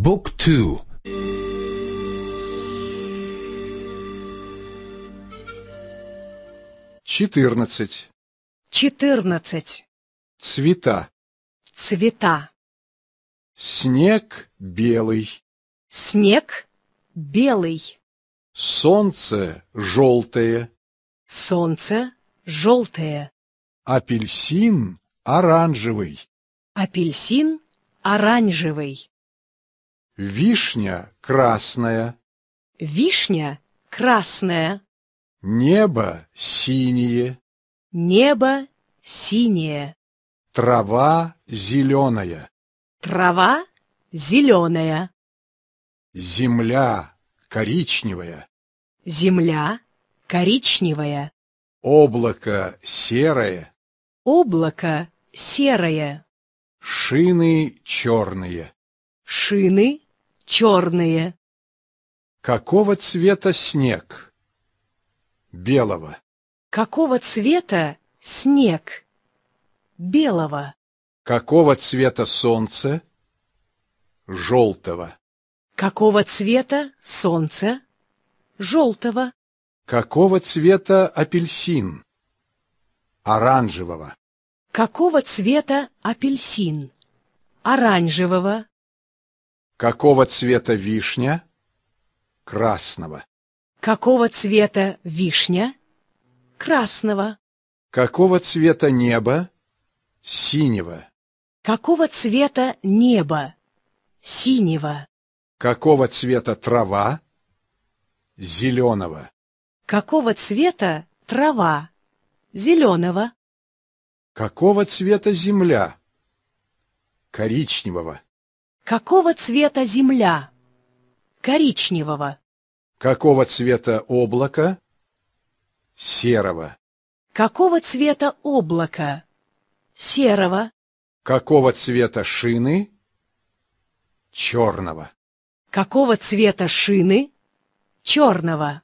Book 2 14 14 Цвета Цвета Снег белый Снег белый Солнце желтое Солнце желтое Апельсин оранжевый Апельсин оранжевый Вишня красная. Вишня красная. Небо синее. Небо синее. Трава зеленая. Трава зеленая. Земля коричневая. Земля коричневая. Облако серое. Облако серое. Шины черные. Шины черные. Какого цвета снег? Белого. Какого цвета снег? Белого. Какого цвета солнце? Желтого. Какого цвета солнце? Желтого. Какого цвета апельсин? Оранжевого. Какого цвета апельсин? Оранжевого. Какого цвета вишня? Красного. Какого цвета вишня? Красного. Какого цвета небо? Синего. Какого цвета небо? Синего. Какого цвета трава? Зеленого. Какого цвета трава? Зеленого. Какого цвета земля? Коричневого. Какого цвета земля? Коричневого. Какого цвета облако? Серого. Какого цвета облако? Серого. Какого цвета шины? Черного. Какого цвета шины? Черного.